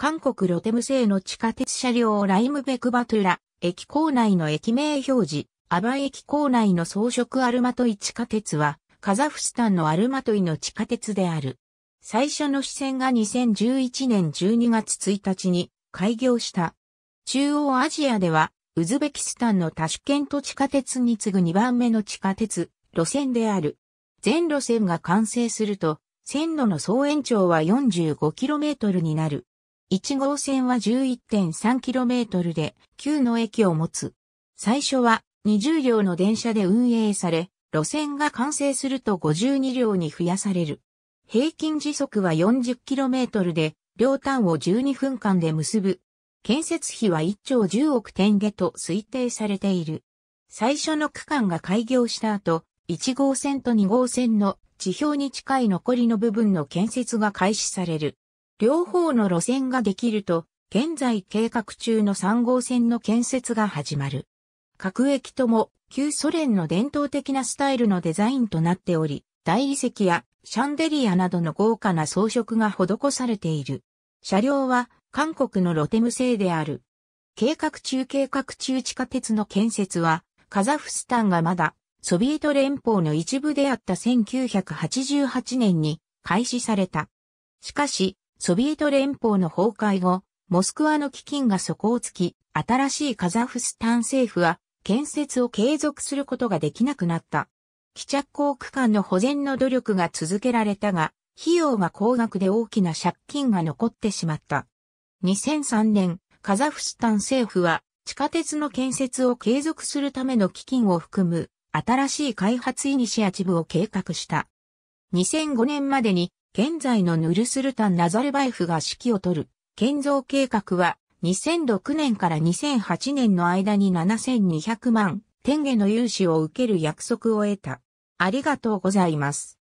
韓国ロテム製の地下鉄車両ライムベクバトゥラ、駅構内の駅名表示、アバ駅構内の装飾アルマトイ地下鉄は、カザフスタンのアルマトイの地下鉄である。最初の支線が2011年12月1日に開業した。中央アジアでは、ウズベキスタンのタシュケント地下鉄に次ぐ2番目の地下鉄、路線である。全路線が完成すると、線路の総延長は 45km になる。1号線は 11.3km で9の駅を持つ。最初は20両の電車で運営され、路線が完成すると52両に増やされる。平均時速は 40km で、両端を12分間で結ぶ。建設費は1兆10億点下と推定されている。最初の区間が開業した後、1号線と2号線の地表に近い残りの部分の建設が開始される。両方の路線ができると、現在計画中の3号線の建設が始まる。各駅とも旧ソ連の伝統的なスタイルのデザインとなっており、大理石やシャンデリアなどの豪華な装飾が施されている。車両は韓国のロテム製である。計画中計画中地下鉄の建設は、カザフスタンがまだソビエト連邦の一部であった1988年に開始された。しかし、ソビエト連邦の崩壊後、モスクワの基金が底をつき、新しいカザフスタン政府は建設を継続することができなくなった。帰着港区間の保全の努力が続けられたが、費用が高額で大きな借金が残ってしまった。2003年、カザフスタン政府は地下鉄の建設を継続するための基金を含む新しい開発イニシアチブを計画した。2005年までに現在のヌルスルタン・ナザルバエフが指揮を取る、建造計画は、2006年から2008年の間に7200万、天下の融資を受ける約束を得た。ありがとうございます。